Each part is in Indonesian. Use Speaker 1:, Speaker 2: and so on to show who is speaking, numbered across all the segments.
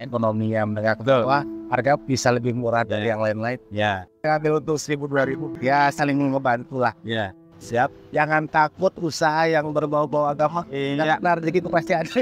Speaker 1: ekonomi yang mereka bahwa harga bisa lebih murah yeah. dari ya. yang lain-lain. Ya. Yeah. Ambil untuk seribu dua ribu ya saling membantu lah. Ya. Yeah. Siap. Jangan takut usaha yang berbau-bau agama. Iya. Karena rezeki itu pasti ada.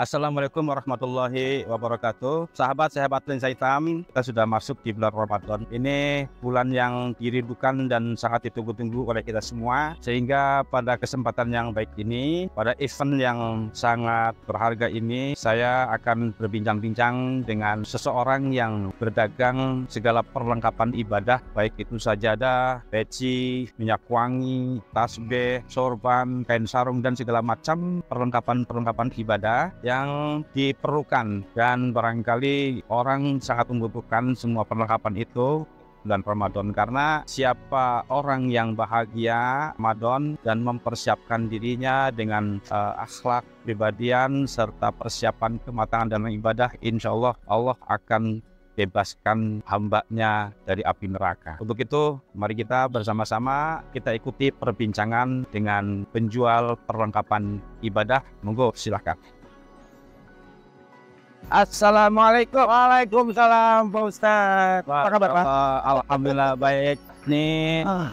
Speaker 1: Assalamualaikum warahmatullahi wabarakatuh. Sahabat-sahabat lensa hitam, kita sudah masuk di bulan Ramadan. Ini bulan yang dirindukan dan sangat ditunggu-tunggu oleh kita semua. Sehingga pada kesempatan yang baik ini, pada event yang sangat berharga ini, saya akan berbincang-bincang dengan seseorang yang berdagang segala perlengkapan ibadah, baik itu sajadah, peci, minyak wangi, tasbih, sorban, kain sarung, dan segala macam perlengkapan-perlengkapan ibadah yang diperlukan dan barangkali orang sangat membutuhkan semua perlengkapan itu dan Ramadan karena siapa orang yang bahagia Ramadan dan mempersiapkan dirinya dengan uh, akhlak pribadian serta persiapan kematangan dan ibadah insya Allah Allah akan bebaskan hambanya dari api neraka. Untuk itu, mari kita bersama-sama kita ikuti perbincangan dengan penjual perlengkapan ibadah. Monggo silahkan. Assalamualaikum. Waalaikumsalam Pak Ustadz. Apa kabar Pak? Alhamdulillah baik. Nih. Ah.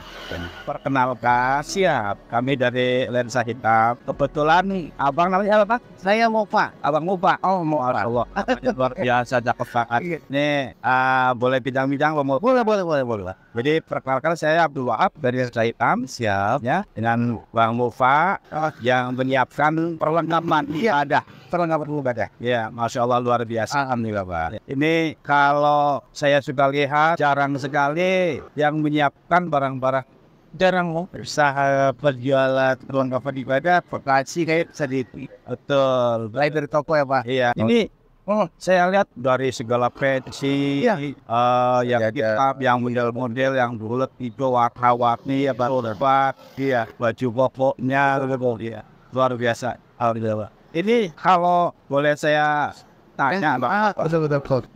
Speaker 1: Perkenalkan, siap. Kami dari Lensa Hitam. Kebetulan nih, abang namanya apa, Saya Mufa Abang Mufa Oh, mau Allah. Luar biasa, cakep banget. Iya. Nih, uh, boleh bidang-bidang, mau Boleh, boleh, boleh, boleh. Jadi, perkenalkan saya Abdul Wahab dari Lensa Hitam. Siap. Ya, dengan Bang Mufa oh. Ah. yang menyiapkan perlengkapan iya ada Perlengkapan ibadah. Ya, Masya Allah, luar biasa. Alhamdulillah, Pak. Ini kalau saya sudah lihat, jarang sekali yang menyiapkan barang-barang jarang usaha berjualan perlengkapan ibadah Bekasi kayak bisa di betul mulai dari toko ya Pak iya ini Oh, saya lihat dari segala pensi iya. uh, yang ya, kitab, ya. yang model-model, yang bulat, itu warna-warni, ya, baru dapat, iya, baju pokoknya, iya, luar biasa. Alhamdulillah. Ini kalau boleh saya tanya Pak.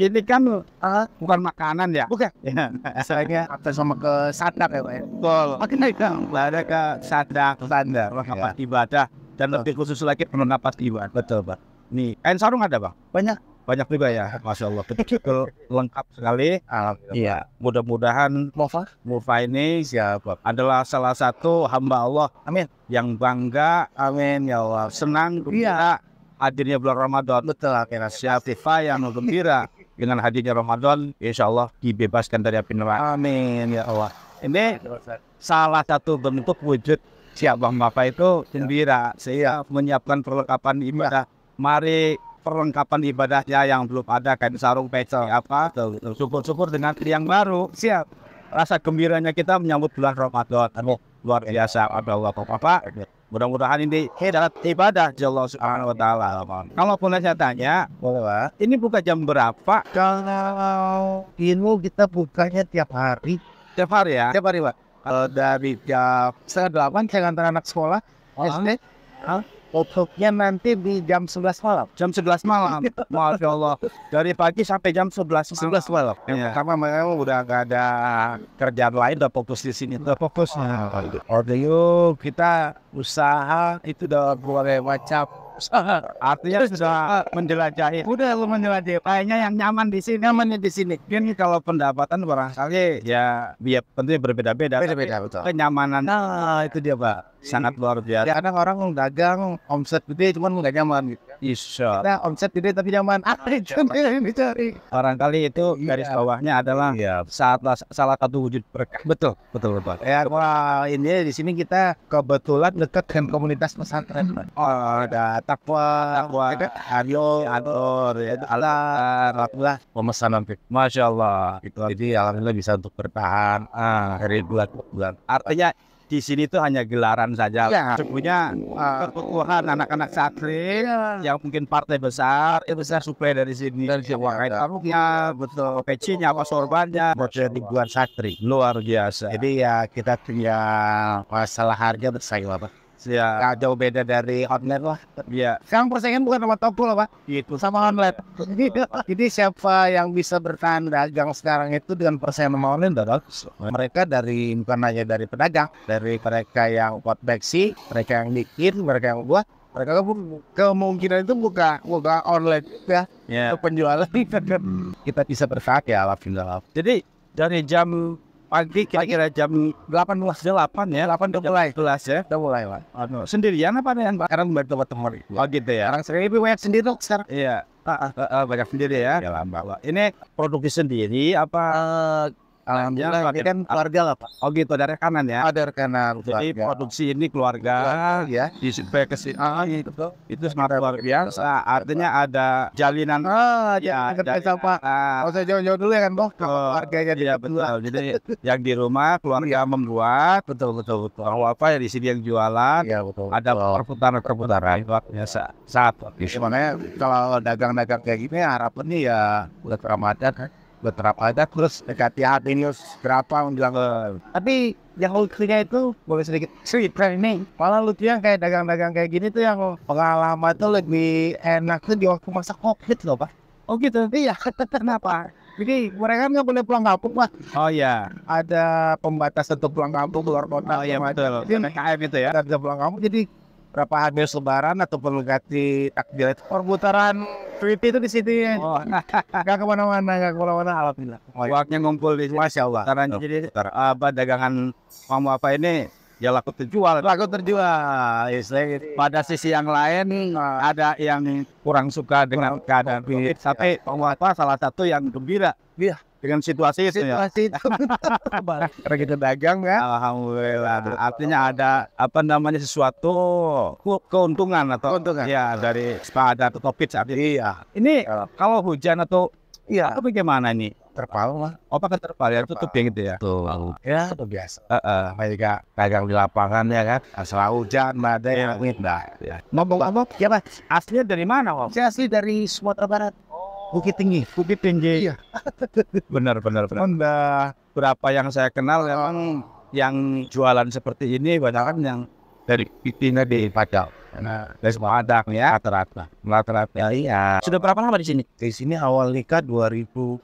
Speaker 1: Ini kan uh, bukan makanan ya? Bukan. Ya. saya atas sama ke sadak ya Pak ya? Betul. Betul. naik dong. ada ke sadak. Sadak. Perlengkapan iya. ya. ibadah. Dan Betul. lebih khusus lagi perlengkapan ibadah. Betul Pak. Nih, kain sarung ada Pak? Banyak. Banyak juga ya, masya Allah. Betul lengkap sekali. Alhamdulillah. Iya. Mudah-mudahan Mufa, Mufa ini siap, adalah salah satu hamba Allah. Amin. Yang bangga. Amin ya Allah. Senang. Iya hadirnya bulan Ramadan. Betul, akhirnya siapa yang gembira dengan hadirnya Ramadan, insya Allah dibebaskan dari api neraka. Amin ya Allah. Ini salah satu bentuk wujud siap siapa bapak itu ya. gembira, siap menyiapkan perlengkapan ya. ibadah. Mari perlengkapan ibadahnya yang belum ada kain sarung pecel apa syukur-syukur dengan yang baru siap rasa gembiranya kita menyambut bulan Ramadan. Luar biasa, ada Allah Bapak. Mudah-mudahan ini adalah ibadah di Allah Subhanahu wa taala. Ya Kalau boleh saya tanya, boleh Pak. Ini buka jam berapa? Kalau ilmu kita bukanya tiap hari. Tiap hari ya? Tiap hari, Pak. Kalau dari jam setengah delapan saya ngantar anak sekolah, oh. SD. Pokoknya nanti di jam 11 malam. Jam 11 malam. Masya Allah. Dari pagi sampai jam 11 malam. 11 malam. Yang yeah. pertama memang udah gak ada kerjaan lain, udah fokus di sini. Udah fokus. Oh. Order yuk, kita usaha itu udah berbagai WhatsApp Artinya sudah eh, menjelajahi. Udah lu menjelajahi. Kayaknya yang nyaman di sini. Nyamannya di sini. kan kalau pendapatan barangkali ya, biar ya tentunya berbeda-beda. Berbeda betul. Kenyamanan. Nah itu dia pak. Sangat luar biasa. Ya, ada orang dagang omset gede, cuman nggak nyaman gitu. Isya. Kita omset gede tapi nyaman. Apa itu yang dicari? Barangkali itu iya. garis yeah. bawahnya adalah yeah. saat salah satu wujud berkah. Betul, betul betul. Ya, wah ini di sini kita kebetulan dekat dengan komunitas pesantren. Oh, ada takwa, takwa, Aryo, Ador, ya, Allah, alhamdulillah pemesanan Masya Allah. Itu Jadi alhamdulillah bisa untuk bertahan. Ah, hari bulan bulan. Artinya di sini itu hanya gelaran saja. Ya. Sesungguhnya uh, eh, anak-anak satria ya. yang mungkin partai besar itu besar suplai dari sini. Dari sini. Wakai ya, betul pecinya, apa sorbannya. Proses dibuat satri Luar biasa. Jadi ya kita punya masalah harga bersaing apa. Iya. Gak jauh beda dari online lah. Iya. Sekarang persaingan bukan sama toko lah, Pak. Gitu. Sama online. Jadi siapa yang bisa bertahan dagang sekarang itu dengan persaingan sama online, dong. Mereka dari bukan hanya dari pedagang, dari mereka yang buat beksi, mereka yang bikin, mereka yang buat, mereka pun kemungkinan itu buka buka online ya yeah. penjualan hmm. kita bisa bertahan ya alhamdulillah jadi dari jam pagi kira-kira jam 18 delapan ya 8 belas mulai belas ya udah mulai pak oh, sendirian apa nih yang sekarang bantu temori oh gitu ya orang sering lebih banyak sendiri sekarang iya Ah, ah, ah, banyak sendiri ya. Ya lama. Ini produksi sendiri apa uh, Alhamdulillah, ini kan keluarga lah Pak. Oh gitu, ada rekanan ya? Ada rekanan. Jadi keluarga. Ya. produksi ini keluarga, keluarga ya. Disinfek ke sini. Ah, nah, gitu. itu, itu sangat luar biasa. Artinya ada jalinan. Ah, ya, ya, Pak. Ah, oh, saya jauh-jauh dulu ya kan, Keluarga Keluarganya dia iya, betul. Jadi yang di rumah keluarga iya. membuat, betul betul betul. Kalau apa ya di sini yang jualan, ya, betul, ada perputaran-perputaran luar biasa. Saat. Makanya kalau dagang-dagang kayak gini harapannya ya bulan Ramadan kan beberapa ada terus dekati Artinius berapa menjelang eh. tapi yang lucunya itu boleh sedikit sweet ini malah lucunya kayak dagang-dagang kayak gini tuh yang pengalaman tuh lebih enak tuh di waktu masa covid loh pak oh gitu iya kenapa jadi mereka nggak boleh pulang kampung pak oh iya ada pembatasan untuk pulang kampung keluar kota oh iya betul jadi, itu ya Ada pulang kampung jadi berapa hari lebaran atau takdir itu perputaran treaty itu di situ ya oh. Nah. nggak kemana-mana nggak kemana-mana alhamdulillah oh, waktunya ngumpul di sini masya allah karena oh, jadi apa dagangan kamu apa ini ya laku terjual laku terjual istilahnya pada sisi yang lain uh, ada yang kurang suka dengan kurang, keadaan covid tapi apa ya. salah satu yang gembira iya dengan situasi itu ya? situasi ya. karena kita dagang ya alhamdulillah artinya ada apa namanya sesuatu keuntungan atau keuntungan. ya dari ada topik saat ini iya ini ya. kalau hujan atau iya atau bagaimana ini terpal lah. oh pakai terpal ya terpal. tutup yang gitu ya tuh ya itu biasa uh, uh. mereka dagang di lapangan ya kan asal hujan badai ya. windah ya. ngomong-ngomong ya mas aslinya dari mana om saya asli dari Sumatera Barat Bukit Tinggi. Bukit Tinggi. Iya. benar, benar, benar. Honda. berapa yang saya kenal memang yang jualan seperti ini banyak kan yang dari Pitina di Padang. Nah, dari Padang ya. Rata-rata. Rata-rata. Ya, iya. Sudah berapa lama di sini? Di sini awal nikah 2013.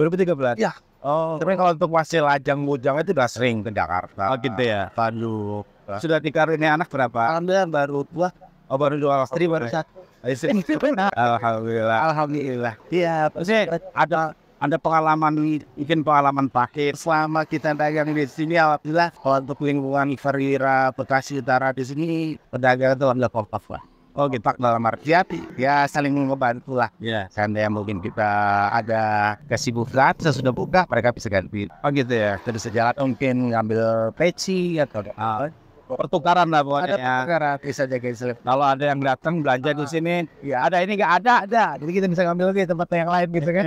Speaker 1: 2013. Iya. Oh. Tapi kalau untuk wasil lajang bujang itu udah sering ke Jakarta. Oh gitu ya. Bandung. Sudah ini anak berapa? Alhamdulillah baru dua. Oh baru dua istri baru satu. Eh, ya? Alhamdulillah. Alhamdulillah. Iya, pasti ada ada pengalaman mungkin pengalaman pakai selama kita dagang di sini alhamdulillah kalau untuk lingkungan Ferira Bekasi Utara di sini pedagang itu alhamdulillah kompak lah Oh gitu dalam artian ya saling membantu lah. Iya. Kan ya. Yeah. Karena mungkin kita ada kesibukan sesudah buka mereka bisa ganti. Oh gitu ya. Terus sejalan mungkin ngambil peci atau uh, pertukaran lah pokoknya. Ada ya. pertukaran. Bisa jaga slip. Kalau ada yang datang belanja uh, di sini, ya. ada ini nggak ada, ada. Jadi kita bisa ngambil lagi tempat yang lain gitu kan.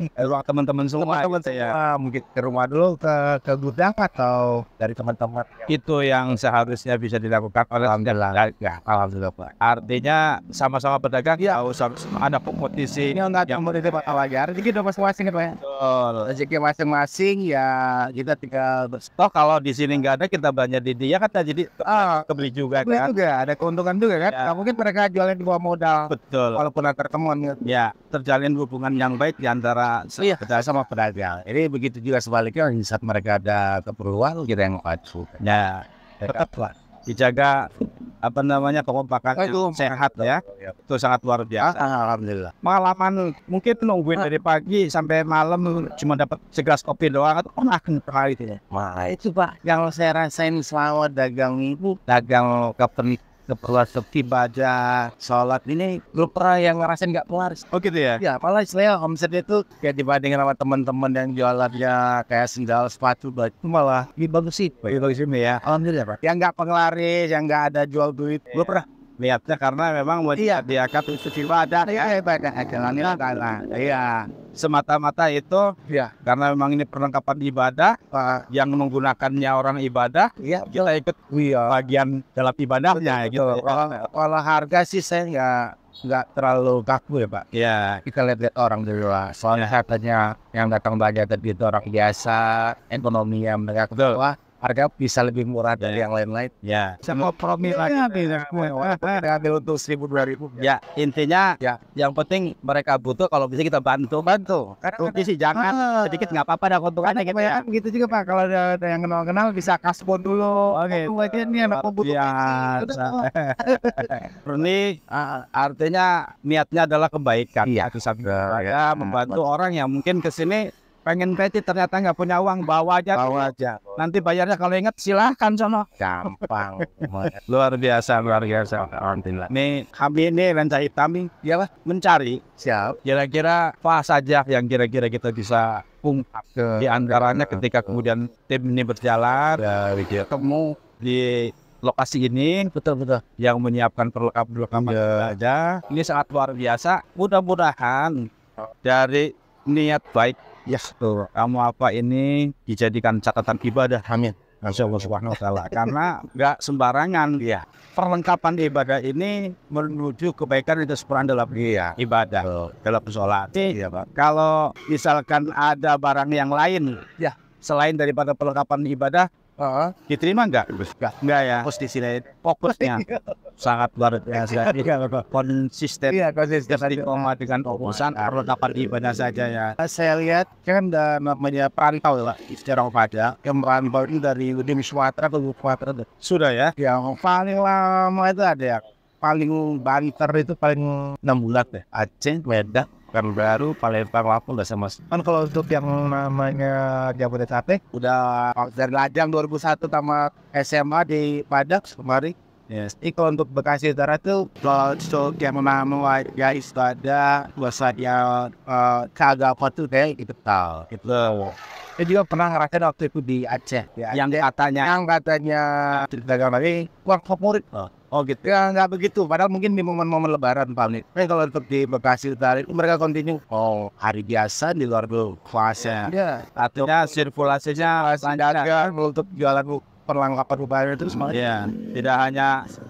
Speaker 1: Eh, ruang teman-teman semua. Teman-teman gitu, ya. Mungkin ke rumah dulu, ke ke gudang atau dari teman-teman. Itu yang seharusnya bisa dilakukan oleh alhamdulillah. Ya, alhamdulillah Pak. Artinya sama-sama pedagang ya. tahu ada kompetisi. Ini enggak yang kompetisi ya, Pak Wajar. Jadi kita masing-masing ya. Betul. Rezeki masing-masing ya kita tinggal berstok. Kalau di sini nggak ada kita banyak di dia kan jadi ah, kebeli juga kebeli kan. juga ada keuntungan juga kan. Ya. Nah, mungkin mereka jualin di bawah modal. Betul. Walaupun ada pertemuan gitu. Ya, terjalin hubungan yang baik di antara oh, iya. pedagang sama pedagang. Ini begitu juga sebaliknya saat mereka ada keperluan kita yang maju. Ya, ya kan? tetap dijaga apa namanya kekompakan oh, itu sehat ya. ya. Itu sangat luar biasa. Ah, alhamdulillah. Pengalaman mungkin nungguin ah. dari pagi sampai malam cuma dapat segelas kopi doang atau pernah pernah itu ya. Wah, itu Pak yang saya rasain selama dagang itu dagang kapten kepala sepi baca sholat ini lu pernah yang ngerasain nggak pelaris oh gitu ya ya malah istilahnya omsetnya tuh kayak dibandingin sama teman-teman yang jualannya kayak sendal sepatu baju malah lebih bagus sih lebih bagus sih ya alhamdulillah pak yang nggak penglaris yang nggak ada jual duit yeah. pernah lihatnya karena memang buat iya. diangkat itu ibadah ya ibadah jalannya karena iya, iya semata-mata itu ya karena memang ini perlengkapan ibadah uh, yang menggunakannya orang ibadah ya kita ikut ya. bagian dalam ibadahnya betul, gitu kalau, ya. kalau harga sih saya nggak nggak terlalu kaku ya pak Iya, kita lihat-lihat orang dari luar soalnya ya. harganya yang datang banyak itu orang biasa ekonomi yang mereka ketua harga bisa lebih murah yeah. dari ya. yang lain-lain. Ya. Bisa kompromi lagi. Ya, bisa. Ambil untuk seribu dua ribu. Ya intinya ya. yang penting mereka butuh kalau bisa kita bantu bantu. Karena Rugi sih jangan ah. sedikit nggak apa-apa dah keuntungannya gitu. Ya. Gitu juga pak kalau ada, yang kenal-kenal bisa kasbon dulu. Oke. Okay. ini anak pembutuh. Ya. Ini artinya niatnya adalah kebaikan. Iya. Bisa ya, membantu orang yang mungkin kesini pengen peti ternyata nggak punya uang bawa aja bawa aja nanti bayarnya kalau ingat silahkan sono gampang luar biasa luar biasa alhamdulillah nih kami ini lensa hitam ini ya lah mencari siap kira-kira apa saja yang kira-kira kita bisa ungkap ke di antaranya ketika kemudian tim ini berjalan ya, ketemu di lokasi ini betul betul yang menyiapkan perlengkapan perlengkapan ya. aja ini sangat luar biasa mudah-mudahan dari niat baik ya tuh Kamu apa ini dijadikan catatan ibadah. Amin. Masya Allah Subhanahu Wa Taala. Karena nggak sembarangan. Iya. Perlengkapan ibadah ini menuju kebaikan itu seperan dalam iya. ibadah, Betul. dalam sholat. Iya, Pak. Kalau misalkan ada barang yang lain, ya selain daripada perlengkapan ibadah, uh -huh. diterima nggak nggak nggak ya fokus di sini fokusnya iya. sangat luar biasa iya, konsisten iya konsisten koma dengan fokusan oh, harus iya. dapat di mana saja ya nah, saya lihat kan namanya Pantau lah secara pada yang merantau ini dari Dim swatra ke Sumatera sudah ya yang paling lama itu ada ya paling banter itu paling enam bulan deh Aceh Medan paling Palembang, lapor nggak sama. Kan kalau untuk yang namanya Jabodetabek udah dari Lajang 2001 sama SMA di Padang kemarin Yes. Jadi kalau untuk Bekasi Utara itu so yang memang warga istada saat yang uh, eh, kagak kotu deh itu tahu itu. Saya juga pernah ngerasain waktu itu di Aceh ya, yang katanya yang katanya Cerita dagang lagi kurang favorit Oh. Oh gitu ya nggak begitu. Padahal mungkin di momen-momen Lebaran Pak nih. Tapi kalau untuk di Bekasi Utara itu mereka continue. Oh hari biasa di luar kelasnya. Iya. Yeah. Artinya sirkulasinya dagang untuk jualan perlengkapan perubahan itu semuanya. Iya. Tidak hanya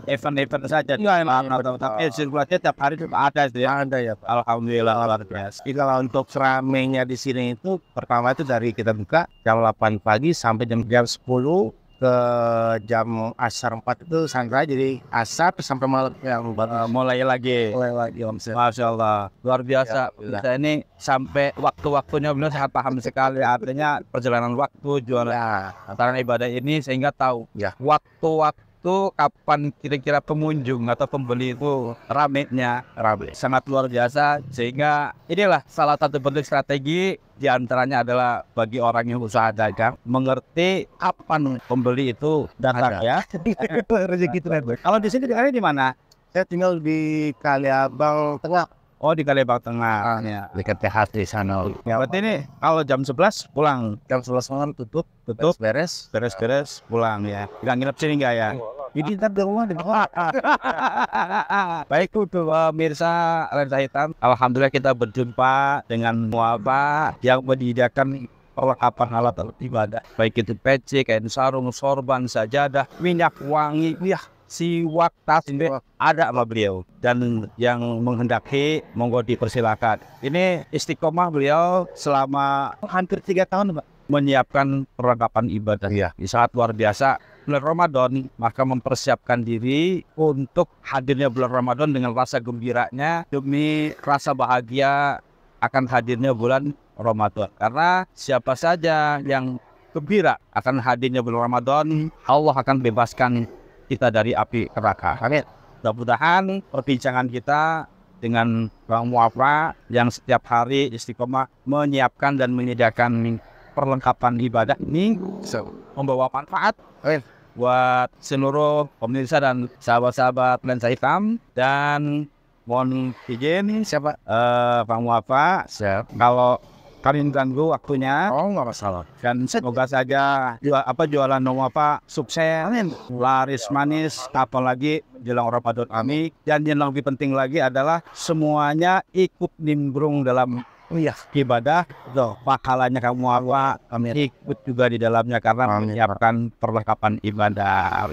Speaker 1: event-event saja. Enggak, emang. Iya, tapi sirkulasi tiap hari ada itu ya. Ada ya. Pak. Alhamdulillah luar biasa. Jadi kalau untuk ramenya di sini itu pertama itu dari kita buka jam 8 pagi sampai jam 10 ke jam asar empat itu santai jadi asap sampai malam yang uh, mulai lagi mulai lagi masya Allah luar biasa ya, saya ini sampai waktu-waktunya benar saya paham sekali artinya perjalanan waktu jualan ya. antara ibadah ini sehingga tahu ya. waktu-waktu kapan kira-kira pengunjung atau pembeli itu ramenya rame sangat luar biasa sehingga inilah salah satu bentuk strategi di antaranya adalah bagi orang yang usaha dagang mengerti kapan pembeli itu datang ya. Rezeki itu Kalau di sini di di mana? Saya tinggal di Kaliabang Tengah. Oh di Kaliabang Tengah. Ah, ya. Dekat TH di sana. Ya, berarti ini kalau jam 11 pulang. Jam 11 malam tutup, tutup beres beres beres, pulang ya. Enggak nginep sini enggak ya? Iya. Jadi ntar rumah di Baik tuh pemirsa Lensa Hitam. Alhamdulillah kita berjumpa dengan Muaba yang menyediakan perlengkapan alat ibadah. Baik itu peci, kain sarung, sorban, sajadah, minyak wangi, ya siwak, tasbih, ada sama beliau. Dan yang menghendaki, monggo dipersilakan. Ini istiqomah beliau selama hampir tiga tahun, Pak menyiapkan perlengkapan ibadah ya. Di saat luar biasa bulan Ramadan, maka mempersiapkan diri untuk hadirnya bulan Ramadan dengan rasa gembiranya demi rasa bahagia akan hadirnya bulan Ramadan. Karena siapa saja yang gembira akan hadirnya bulan Ramadan, Allah akan bebaskan kita dari api neraka. Amin. Mudah-mudahan perbincangan kita dengan Bang Muafra yang setiap hari istiqomah menyiapkan dan menyediakan perlengkapan ibadah ini so. membawa manfaat. Amin buat seluruh pemirsa dan sahabat-sahabat lensa hitam dan mohon izin siapa uh, Pak Muafa siap kalau kami ganggu waktunya. Oh, nggak masalah. Dan semoga saja jual, apa jualan nomor apa sukses, Amin. laris manis, kapan lagi jelang Ramadan kami. Dan yang lebih penting lagi adalah semuanya ikut nimbrung dalam Oh, iya. Ibadah, tuh, pakalanya kamu apa, kami ikut juga di dalamnya karena menyiapkan perlengkapan ibadah.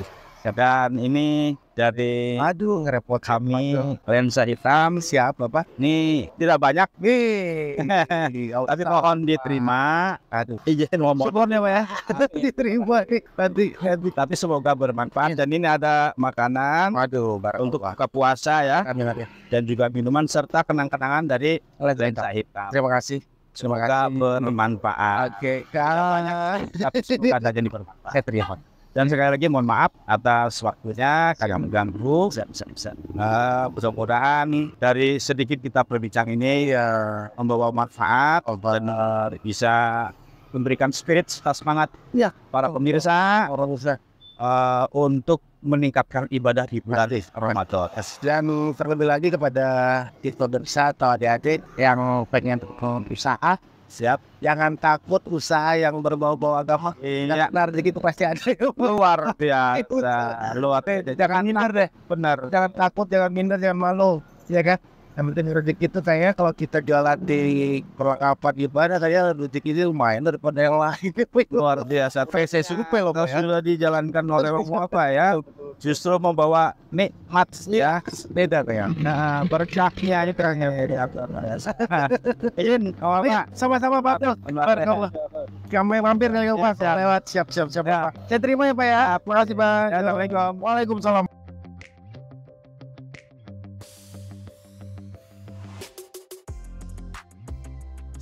Speaker 1: Dan ini dari aduh ngerepot kami lensa hitam siap bapak nih tidak banyak nih tapi mohon diterima aduh izin ngomong supportnya ya, ya. diterima nih nanti nanti tapi semoga bermanfaat dan ini ada makanan aduh untuk buka puasa ya dan juga minuman serta kenang-kenangan dari lensa hitam terima kasih Semoga Bermanfaat. Oke, kalau banyak, tapi suka saja bermanfaat. Saya terima kasih. Dan sekali lagi mohon maaf atas waktunya, kami mengganggu. Eh, mudah-mudahan dari sedikit kita berbincang ini uh, membawa manfaat, dan bisa memberikan spirit serta semangat ya. para pemirsa orang uh, eh, untuk meningkatkan ibadah di bulan Ramadan. Dan terlebih lagi kepada kita dan atau adik-adik yang pengen berusaha Siap. Jangan takut usaha yang berbau-bau agama. Iya. Karena rezeki itu pasti ada. Luar biasa. Luar eh, biasa. Jangan minder deh. Benar. Jangan takut, jangan minder, jangan malu. Ya kan? yang penting rezeki itu kayaknya kalau kita jalan di perlengkapan gimana kayaknya rezeki ini lumayan daripada yang lain luar biasa PC iya, survei loh ya. kalau sudah dijalankan oleh orang apa ya justru membawa nikmat ya beda kayak ya. hmm. nah berkahnya ini kayaknya nah, ini awalnya sama-sama Pak Abdul kami mampir dari Pak lewat ya, iya, siap siap siap Pak saya terima ya Pak ya terima kasih Pak Waalaikumsalam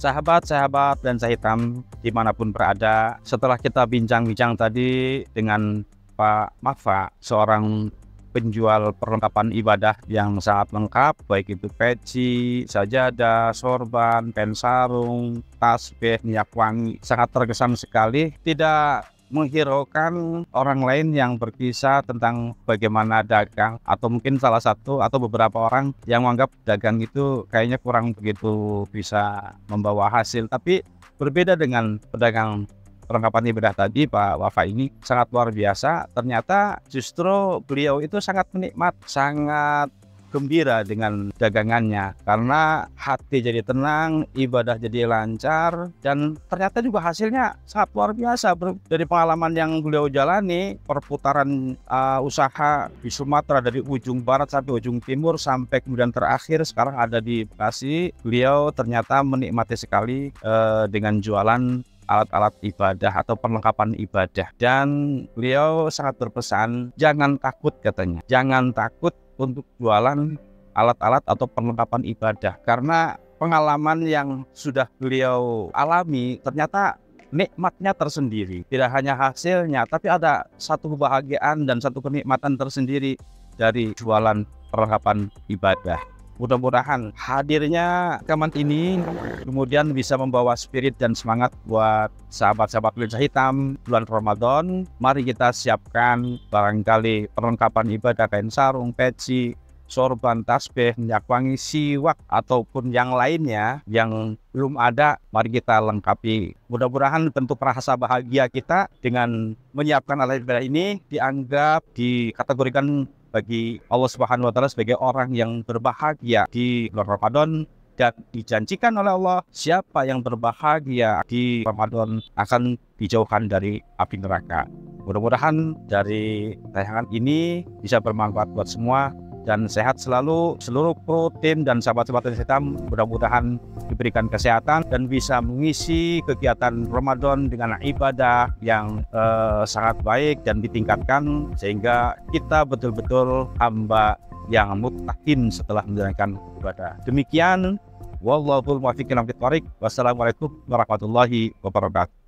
Speaker 1: Sahabat-sahabat saya hitam dimanapun berada, setelah kita bincang-bincang tadi dengan Pak Mafa, seorang penjual perlengkapan ibadah yang sangat lengkap, baik itu peci, sajadah, sorban, pensarung, tasbih, minyak wangi, sangat terkesan sekali. Tidak menghiraukan orang lain yang berkisah tentang bagaimana dagang atau mungkin salah satu atau beberapa orang yang menganggap dagang itu kayaknya kurang begitu bisa membawa hasil tapi berbeda dengan pedagang perlengkapan ibadah tadi Pak Wafa ini sangat luar biasa ternyata justru beliau itu sangat menikmat sangat gembira dengan dagangannya karena hati jadi tenang, ibadah jadi lancar dan ternyata juga hasilnya sangat luar biasa dari pengalaman yang beliau jalani perputaran uh, usaha di Sumatera dari ujung barat sampai ujung timur sampai kemudian terakhir sekarang ada di Bekasi beliau ternyata menikmati sekali uh, dengan jualan alat-alat ibadah atau perlengkapan ibadah dan beliau sangat berpesan jangan takut katanya jangan takut untuk jualan alat-alat atau perlengkapan ibadah karena pengalaman yang sudah beliau alami ternyata nikmatnya tersendiri tidak hanya hasilnya tapi ada satu kebahagiaan dan satu kenikmatan tersendiri dari jualan perlengkapan ibadah mudah-mudahan hadirnya rekaman ini kemudian bisa membawa spirit dan semangat buat sahabat-sahabat lensa hitam bulan Ramadan. Mari kita siapkan barangkali perlengkapan ibadah kain sarung, peci, sorban, tasbih, minyak wangi, siwak, ataupun yang lainnya yang belum ada, mari kita lengkapi. Mudah-mudahan bentuk rasa bahagia kita dengan menyiapkan alat ibadah ini dianggap dikategorikan bagi Allah Subhanahu wa taala sebagai orang yang berbahagia di bulan Ramadan dan dijanjikan oleh Allah siapa yang berbahagia di Ramadan akan dijauhkan dari api neraka. Mudah-mudahan dari tayangan ini bisa bermanfaat buat semua dan sehat selalu seluruh pro tim dan sahabat-sahabat hitam mudah-mudahan diberikan kesehatan dan bisa mengisi kegiatan Ramadan dengan ibadah yang eh, sangat baik dan ditingkatkan sehingga kita betul-betul hamba yang mutakin setelah menjalankan ibadah. Demikian wallahul Wassalamualaikum warahmatullahi wabarakatuh.